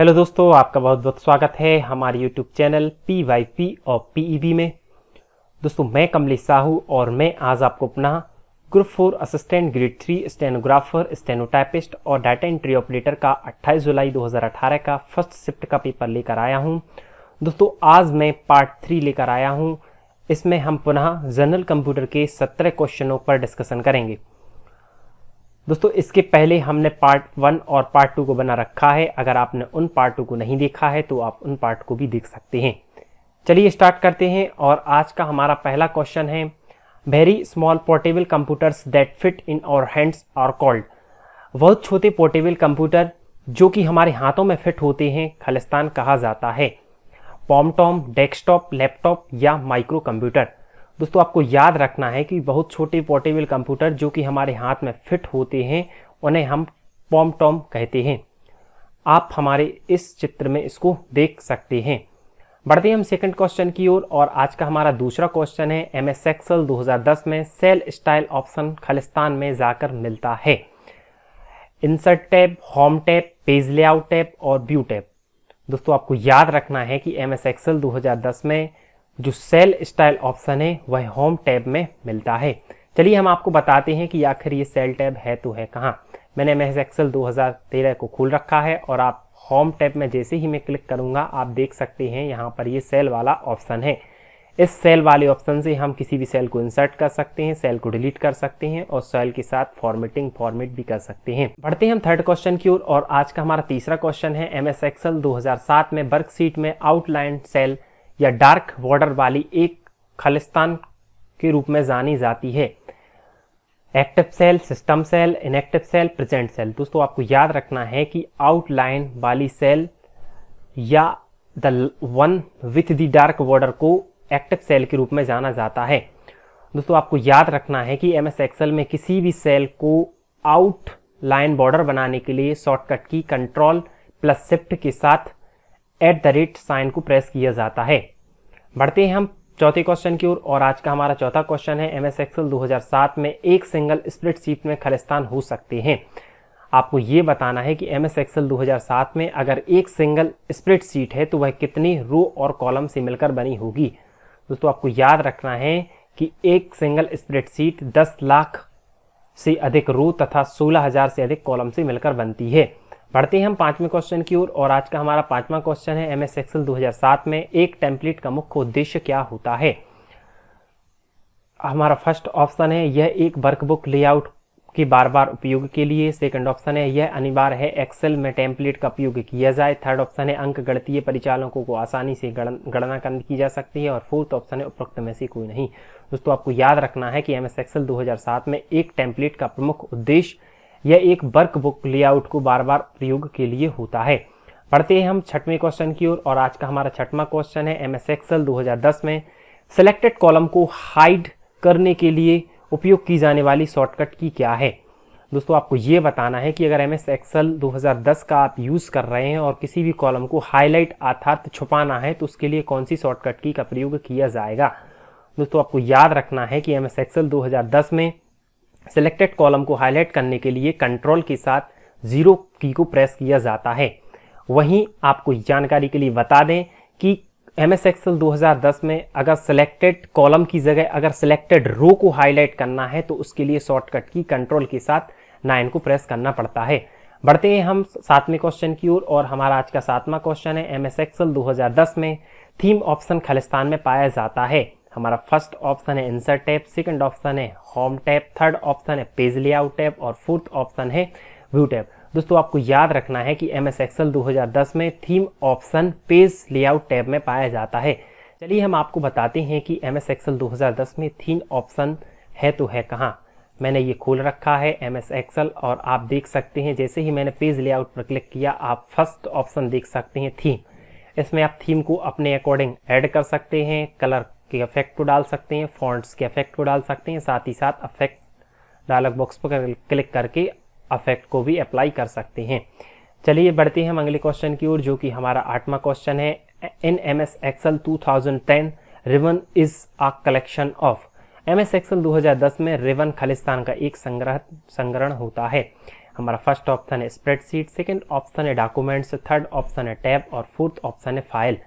hello दोस्तों आपका बहुत बहुत स्वागत है हमारे YouTube channel P Y P और पीईबी e में दोस्तों मैं कमलेश साहू और मैं आज आपको अपना group four assistant grade three stenographer stenotypist और डाटा एंट्री ऑपरेटर का 28 जुलाई 2018 का फर्स्ट शिफ्ट का पेपर लेकर आया हूं दोस्तों आज मैं पार्ट थ्री लेकर आया हूँ इसमें हम पुनः जनरल कंप्यूटर के सत्रह क्वेश्चनों पर डिस्कशन करेंगे दोस्तों इसके पहले हमने पार्ट वन और पार्ट टू को बना रखा है अगर आपने उन पार्ट टू को नहीं देखा है तो आप उन पार्ट को भी देख सकते हैं चलिए स्टार्ट करते हैं और आज का हमारा पहला क्वेश्चन है very small portable computers that fit in our hands are called बहुत छोटे पोर्टेबल कंप्यूटर जो कि हमारे हाथों में फिट होते हैं खलिस्तान कहा जाता है पॉमटॉम डेस्कटॉप लैपटॉप या माइक्रो कंप्यूटर दोस्तों आपको याद रखना है कि बहुत छोटे पोर्टेबल कंप्यूटर जो कि हमारे हाथ में फिट होते हैं उन्हें हम पॉम टॉम कहते हैं आप हमारे इस चित्र में इसको देख सकते हैं बढ़ते हैं हम सेकंड क्वेश्चन की ओर और, और आज का हमारा दूसरा क्वेश्चन है एम एस एक्सल में सेल स्टाइल ऑप्शन खालिस्तान में जाकर मिलता है insert tab home tab page layout tab और व्यू टैब दोस्तों आपको याद रखना है कि एम एस एक्सल में जो सेल स्टाइल ऑप्शन है वह होम टैब में मिलता है चलिए हम आपको बताते हैं कि आखिर ये सेल टैब है तो है कहाँ मैंने महज एक्सेल 2013 को खोल रखा है और आप होम टैब में जैसे ही मैं क्लिक करूँगा आप देख सकते हैं यहाँ पर ये सेल वाला ऑप्शन है इस सेल वाले ऑप्शन से हम किसी भी सेल को इंसर्ट कर सकते हैं सेल को डिलीट कर सकते हैं और सेल के साथ फॉर्मेटिंग फॉर्मेट भी कर सकते हैं बढ़ते हैं हम थर्ड क्वेश्चन की ओर और, आज का हमारा तीसरा क्वेश्चन है एम एस एक्सएल 2007 में वर्कशीट में आउटलाइन सेल या डार्क बॉर्डर वाली एक खालिस्तान के रूप में जानी जाती है active cell system cell inactive cell present cell दोस्तों आपको याद रखना है कि आउटलाइन वाली सेल या the one with the dark border को एक्टिव सेल के रूप में जाना जाता है दोस्तों आपको याद रखना है कि एम एस एक्सएल में किसी भी सेल को आउट लाइन बॉर्डर बनाने के लिए शॉर्टकट की कंट्रोल प्लस शिफ्ट के साथ एट द रेट साइन को प्रेस किया जाता है बढ़ते हैं हम चौथे क्वेश्चन की ओर और, और आज का हमारा चौथा क्वेश्चन है एम एस एक्सएल में एक सिंगल स्प्लिट सीट में खलिस्तान हो सकते हैं आपको ये बताना है कि एम एस एक्सएल में अगर एक सिंगल स्प्लिट सीट है तो वह कितनी रो और कॉलम से मिलकर बनी होगी दोस्तों आपको याद रखना है कि एक सिंगल स्प्रिट सीट 10 लाख से अधिक रो तथा 16000 से अधिक कॉलम से मिलकर बनती है बढ़ते हैं हम पांचवें क्वेश्चन की ओर और, और आज का हमारा पांचवा क्वेश्चन है एम एस एक्सएल में एक टेम्पलेट का मुख्य उद्देश्य क्या होता है हमारा फर्स्ट ऑप्शन है यह एक वर्कबुक लेआउट के बार बार उपयोग के लिए सेकंड ऑप्शन है यह अनिवार्य है एक्सेल में टेम्पलेट का उपयोग किया जाए थर्ड ऑप्शन है अंक गणतीय परिचालकों को आसानी से गण, गणना की जा सकती है और फोर्थ ऑप्शन है उपरोक्त में से कोई नहीं दोस्तों आपको याद रखना है कि एम एस एक्सेल में एक टेम्पलेट का प्रमुख उद्देश्य यह एक वर्क बुक लेआउट को बार बार प्रयोग के लिए होता है पढ़ते हैं हम छठवें क्वेश्चन की ओर और, और आज का हमारा छठवां क्वेश्चन है एम एस एक्सएल दो में सेलेक्टेड कॉलम को हाइड करने के लिए उपयोग की जाने वाली शॉर्टकट की क्या है दोस्तों आपको ये बताना है कि अगर एम एस एक्सएल 2010 का आप यूज़ कर रहे हैं और किसी भी कॉलम को हाईलाइट अर्थात छुपाना है तो उसके लिए कौन सी शॉर्टकट की का प्रयोग किया जाएगा दोस्तों आपको याद रखना है कि एम एस एक्सएल 2010 में सिलेक्टेड कॉलम को हाईलाइट करने के लिए कंट्रोल के साथ जीरो की को प्रेस किया जाता है वहीं आपको जानकारी के लिए बता दें कि एम एस एक्सएल में अगर सिलेक्टेड कॉलम की जगह अगर सिलेक्टेड रो को हाईलाइट करना है तो उसके लिए शॉर्टकट की कंट्रोल के साथ नाइन को प्रेस करना पड़ता है बढ़ते हैं हम सातवें क्वेश्चन की ओर और, और हमारा आज का सातवां क्वेश्चन है एम एस एक्सएल में थीम ऑप्शन खालिस्तान में पाया जाता है हमारा फर्स्ट ऑप्शन है इंसर टैप सेकंड ऑप्शन है होम टैप थर्ड ऑप्शन है पेज लेआउट टैप और फोर्थ ऑप्शन है व्यू टैप दोस्तों आपको याद रखना है कि एम एस एक्सल 2010 में theme option page layout tab में पाया जाता है चलिए हम आपको बताते हैं कि एम एस एक्सएल 2010 में थीम ऑप्शन है तो है कहाँ मैंने ये खोल रखा है एम एस एक्सएल और आप देख सकते हैं जैसे ही मैंने पेज लेआउट पर क्लिक किया आप फर्स्ट ऑप्शन देख सकते हैं थीम इसमें आप थीम को अपने अकॉर्डिंग ऐड कर सकते हैं कलर के इफेक्ट को डाल सकते हैं फॉन्ट्स के अफेक्ट को डाल सकते हैं साथ ही साथ अफेक्ट डायलॉग बॉक्स पर क्लिक करके अफेक्ट को भी अप्लाई कर सकते हैं चलिए बढ़ते हैं हम अगले क्वेश्चन की ओर जो कि हमारा आठवां क्वेश्चन है in M S Excel two thousand ten ribbon is a collection of M S Excel दो हज़ार दस में रिवन खालिस्तान का एक संग्रह संग्रहण होता है हमारा फर्स्ट ऑप्शन है स्प्रेडशीट सेकंड ऑप्शन है डॉक्यूमेंट्स थर्ड ऑप्शन है टैब और फोर्थ ऑप्शन है फाइल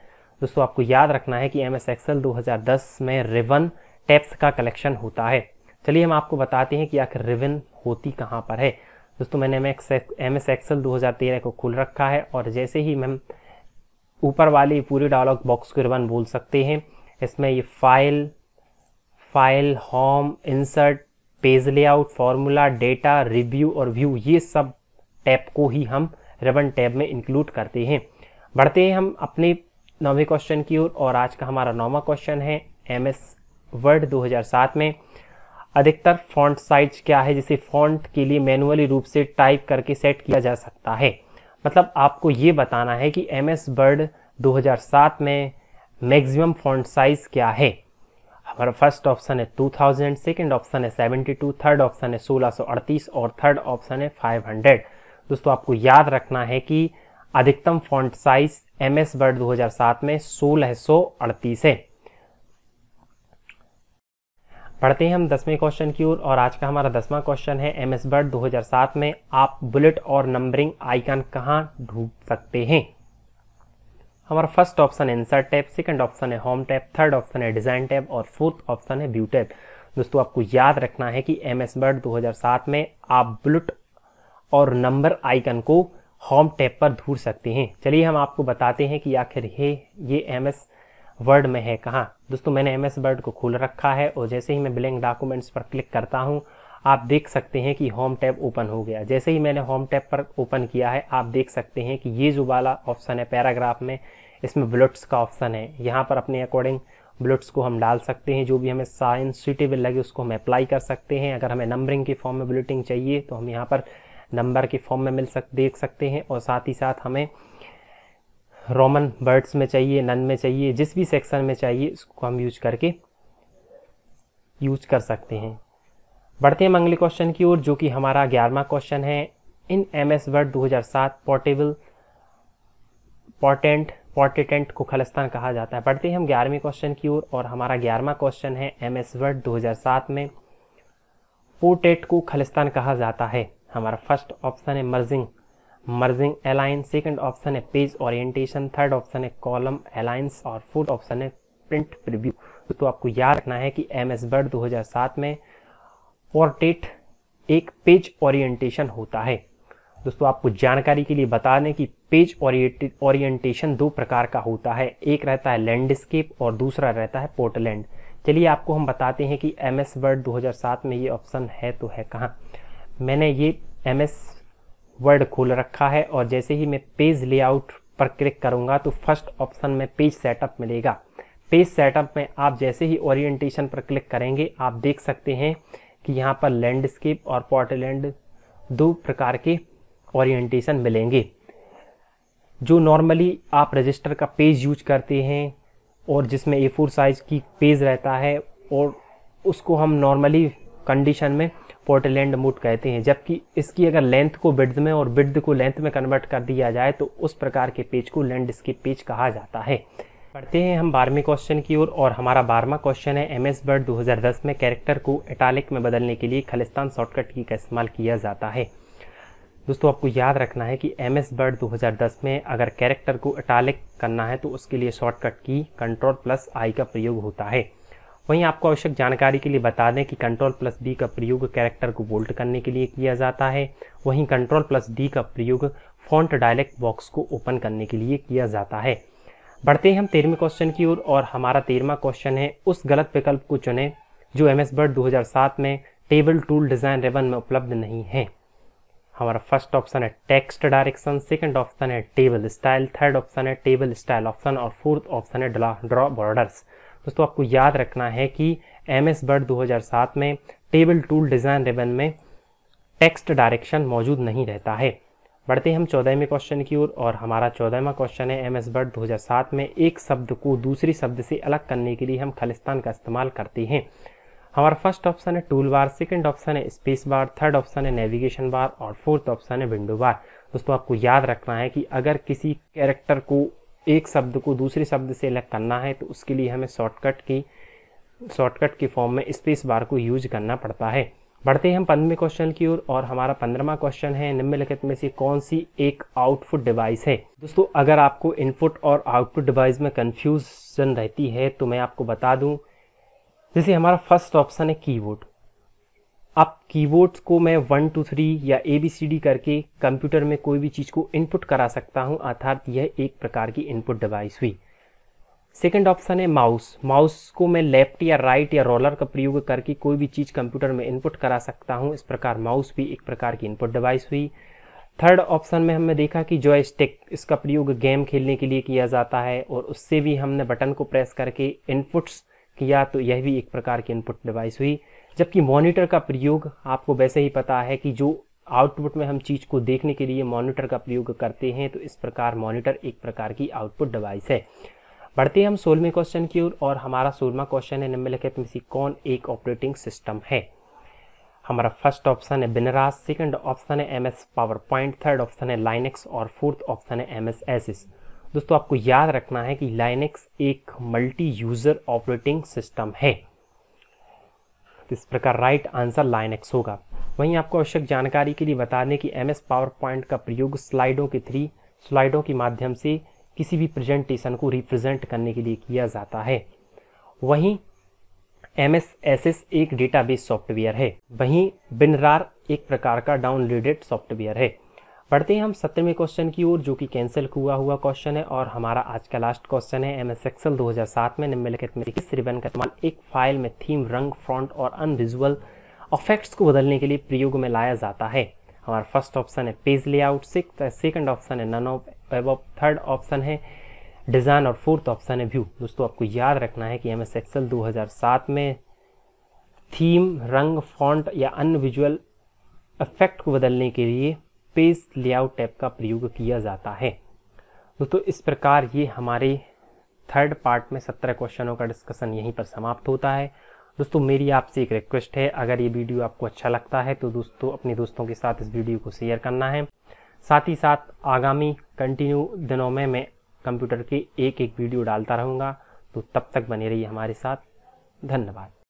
दोस्तों आपको याद रखना है कि एम एस एक्सएल दो में रिवन टैप्स का कलेक्शन होता है चलिए हम आपको बताते हैं कि आखिर रिवन होती कहाँ पर है दोस्तों मैंने एम एस एक्सएल दो को खुल रखा है और जैसे ही मैम ऊपर वाले पूरे डायलॉग बॉक्स को रिवन बोल सकते हैं इसमें ये file file home insert page layout formula data review और व्यू ये सब टैब को ही हम रिबन टैब में इंक्लूड करते हैं बढ़ते हैं हम अपने नौवें क्वेश्चन की ओर और आज का हमारा नौवा क्वेश्चन है एम एस वर्ड 2007 में अधिकतर फॉन्ट साइज क्या है जिसे फॉन्ट के लिए मैनुअली रूप से टाइप करके सेट किया जा सकता है मतलब आपको ये बताना है कि एम एस वर्ड 2007 में मैक्सिमम फॉन्ट साइज क्या है हमारा फर्स्ट ऑप्शन है 2000 सेकेंड ऑप्शन है 72 थर्ड ऑप्शन है 1638 और थर्ड ऑप्शन है 500 दोस्तों आपको याद रखना है कि अधिकतम font size M S Word दो में सोलह सौ अड़तीस है पढ़ते हैं हम दसवें क्वेश्चन की ओर और आज का हमारा दसवां क्वेश्चन है एम एस वर्ड 2007 में आप बुलेट और नंबरिंग आइकन कहाँ ढूंढ सकते हैं हमारा फर्स्ट ऑप्शन है इंसर्ट टैब सेकंड ऑप्शन है होम टैब थर्ड ऑप्शन है डिजाइन टैब और फोर्थ ऑप्शन है व्यू टैब दोस्तों आपको याद रखना है कि एम एस वर्ड सात में आप बुलेट और नंबर आइकन को होम टैब पर ढूंढ सकते हैं चलिए हम आपको बताते हैं कि आखिर है ये एम एस वर्ड में है कहाँ दोस्तों मैंने एम एस वर्ड को खोल रखा है और जैसे ही मैं ब्लैंक डॉक्यूमेंट्स पर क्लिक करता हूँ आप देख सकते हैं कि होम टैब ओपन हो गया जैसे ही मैंने होम टैब पर ओपन किया है आप देख सकते हैं कि ये जो वाला ऑप्शन है पैराग्राफ में इसमें बुलेट्स का ऑप्शन है यहाँ पर अपने अकॉर्डिंग बुलेट्स को हम डाल सकते हैं जो भी हमें साइंस सुटेबल लगे उसको हम अप्लाई कर सकते हैं अगर हमें नंबरिंग के फॉर्म में बुलेटिंग चाहिए तो हम यहाँ पर नंबर के फॉर्म में मिल सक देख सकते हैं और साथ ही साथ हमें रोमन वर्ड्स में चाहिए नन में चाहिए जिस भी सेक्शन में चाहिए उसको हम यूज करके यूज कर सकते हैं बढ़ते हैं अगले क्वेश्चन की ओर जो कि हमारा ग्यारहवा क्वेश्चन है इन एम एस वर्ड दो हज़ार सात पोर्टेबल पोर्टेंट पोर्टेटेंट को खालिस्तान कहा जाता है बढ़ते हैं हम ग्यारहवें क्वेश्चन की ओर और हमारा ग्यारहवा क्वेश्चन है एम एस वर्ड दो हज़ार सात में पोर्टेट को खलिस्तान कहा जाता है हमारा फर्स्ट ऑप्शन है merging merging align second option है पेज ओरिएंटेशन थर्ड ऑप्शन है कॉलम अलाइंस और फोर्थ ऑप्शन है प्रिंट प्रिव्यू तो आपको याद रखना है कि एम एस बर्ड दो में पोर्ट्रेट एक पेज ओरिएंटेशन होता है दोस्तों आपको जानकारी के लिए बता दें कि पेज ओरिएंटेशन दो प्रकार का होता है एक रहता है लैंडस्केप और दूसरा रहता है पोर्टलैंड चलिए आपको हम बताते हैं कि एम एस वर्ड दो में ये ऑप्शन है तो है कहाँ मैंने ये एम एस वर्ड खोल रखा है और जैसे ही मैं पेज लेआउट पर क्लिक करूँगा तो फर्स्ट ऑप्शन में पेज सेटअप मिलेगा पेज सेटअप में आप जैसे ही ओरिएंटेशन पर क्लिक करेंगे आप देख सकते हैं कि यहाँ पर लैंडस्केप और पोर्टलैंड दो प्रकार के ओरिएंटेशन मिलेंगे जो नॉर्मली आप रजिस्टर का पेज यूज करते हैं और जिसमें ए फोर साइज़ की पेज रहता है और उसको हम नॉर्मली कंडीशन में पोर्टलैंड मूट कहते हैं जबकि इसकी अगर लेंथ को बिड्थ में और बिड्थ को लेंथ में कन्वर्ट कर दिया जाए तो उस प्रकार के पेज को लैंडस्केप पेज कहा जाता है पढ़ते हैं हम बारहवें क्वेश्चन की ओर और, और हमारा बारहवा क्वेश्चन है एम एस बर्ड दस में कैरेक्टर को इटालिक में बदलने के लिए खालिस्तान शॉर्टकट की का इस्तेमाल किया जाता है दोस्तों आपको याद रखना है कि एम एस बर्ड दस में अगर कैरेक्टर को इटालिक करना है तो उसके लिए शॉर्टकट की कंट्रोल प्लस आई का प्रयोग होता है वहीं आपको आवश्यक जानकारी के लिए बता दें कि कंट्रोल प्लस डी का प्रयोग कैरेक्टर को बोल्ड करने के लिए किया जाता है वहीं कंट्रोल प्लस डी का प्रयोग फॉन्ट डायलेक्ट बॉक्स को ओपन करने के लिए किया जाता है बढ़ते हैं हम तेरहवें क्वेश्चन की ओर और, और हमारा तेरहवा क्वेश्चन है उस गलत विकल्प को चुने जो एम एस बर्ड दो में टेबल टूल डिज़ाइन रेवन में उपलब्ध नहीं है हमारा फर्स्ट ऑप्शन है टेक्स्ट डायरेक्शन सेकंड ऑप्शन है टेबल स्टाइल थर्ड ऑप्शन है टेबल स्टाइल ऑप्शन और फोर्थ ऑप्शन है ड्रॉ बॉर्डर्स दोस्तों आपको याद रखना है कि एम एस बर्ड दो में टेबल टूल डिज़ाइन रिबन में टेक्स्ट डायरेक्शन मौजूद नहीं रहता है बढ़ते हम चौदहवें क्वेश्चन की ओर और, और हमारा चौदहवा क्वेश्चन है एम एस बर्ड दो में एक शब्द को दूसरी शब्द से अलग करने के लिए हम खालिस्तान का इस्तेमाल करते हैं हमारा फर्स्ट ऑप्शन है टूल बार सेकेंड ऑप्शन है स्पेस बार थर्ड ऑप्शन है नेविगेशन बार और फोर्थ ऑप्शन है विंडो बार दोस्तों आपको याद रखना है कि अगर किसी कैरेक्टर को एक शब्द को दूसरे शब्द से अलग करना है तो उसके लिए हमें शॉर्टकट की शॉर्टकट के फॉर्म में स्पेस बार को यूज करना पड़ता है बढ़ते हैं हम पंद्रहवें क्वेश्चन की ओर और, और हमारा पंद्रहवा क्वेश्चन है निम्नलिखित में से कौन सी एक आउटपुट डिवाइस है दोस्तों अगर आपको इनपुट और आउटपुट डिवाइस में कन्फ्यूजन रहती है तो मैं आपको बता दूँ जैसे हमारा फर्स्ट ऑप्शन है कीबोर्ड अब कीबोर्ड्स को मैं वन टू थ्री या ए बी सी डी करके कंप्यूटर में कोई भी चीज़ को इनपुट करा सकता हूँ अर्थात यह एक प्रकार की इनपुट डिवाइस हुई सेकंड ऑप्शन है माउस माउस को मैं लेफ्ट या राइट या रोलर का प्रयोग करके कोई भी चीज़ कंप्यूटर में इनपुट करा सकता हूँ इस प्रकार माउस भी एक प्रकार की इनपुट डिवाइस हुई थर्ड ऑप्शन में हमने देखा कि जॉयस्टिक इसका प्रयोग गेम खेलने के लिए किया जाता है और उससे भी हमने बटन को प्रेस करके इनपुट्स किया तो यह भी एक प्रकार की इनपुट डिवाइस हुई जबकि मॉनिटर का प्रयोग आपको वैसे ही पता है कि जो आउटपुट में हम चीज़ को देखने के लिए मॉनिटर का प्रयोग करते हैं तो इस प्रकार मॉनिटर एक प्रकार की आउटपुट डिवाइस है बढ़ते हैं हम सोलहवें क्वेश्चन की ओर और हमारा सोलवा क्वेश्चन है निम्नलिखित में से कौन एक ऑपरेटिंग सिस्टम है हमारा फर्स्ट ऑप्शन है बिनरास सेकंड ऑप्शन है M S power point third option है लाइनेक्स और फोर्थ ऑप्शन है एम एस एसिस दोस्तों आपको याद रखना है कि लाइनेक्स एक मल्टी यूज़र ऑपरेटिंग सिस्टम है इस प्रकार राइट आंसर लाइन एक्स होगा वहीं आपको आवश्यक जानकारी के लिए बता दें कि एम एस पावर पॉइंट का प्रयोग स्लाइडों के थ्री स्लाइडों के माध्यम से किसी भी प्रेजेंटेशन को रिप्रेजेंट करने के लिए किया जाता है वहीं एम एस एस एस एक डेटाबेस सॉफ्टवेयर है वहीं बिनरार एक प्रकार का डाउनलोडेड सॉफ्टवेयर है बढ़ते हैं हम सत्रहवें क्वेश्चन की ओर जो कि कैंसिल हुआ हुआ क्वेश्चन है और हमारा आज का लास्ट क्वेश्चन है एम एस एक्सल दो में निम्नलिखित में किस रिबन का इस्तेमाल एक फाइल में थीम रंग फ्रंट और अनविजुअल अफेक्ट्स को बदलने के लिए प्रयोग में लाया जाता है हमारा फर्स्ट ऑप्शन है page layout six second option है none of above third option है डिज़ाइन और फोर्थ ऑप्शन है व्यू दोस्तों आपको याद रखना है कि एम एस एक्सएल सात में थीम रंग फॉन्ट या अनविजुअल विजुअल इफेक्ट को बदलने के लिए पेज लेआउट टैब का प्रयोग किया जाता है दोस्तों इस प्रकार ये हमारे थर्ड पार्ट में सत्रह क्वेश्चनों का डिस्कशन यहीं पर समाप्त होता है दोस्तों मेरी आपसे एक रिक्वेस्ट है अगर ये वीडियो आपको अच्छा लगता है तो दोस्तों अपने दोस्तों के साथ इस वीडियो को शेयर करना है साथ ही साथ आगामी कंटिन्यू दिनों में मैं कंप्यूटर के एक एक वीडियो डालता रहूँगा तो तब तक बने रहिए हमारे साथ धन्यवाद